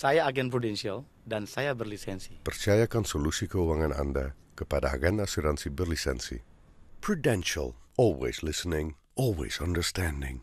Saya agen prudensial dan saya berlisensi. Percayakan solusi keuangan Anda kepada agen asuransi berlisensi. Prudential, always listening, always understanding.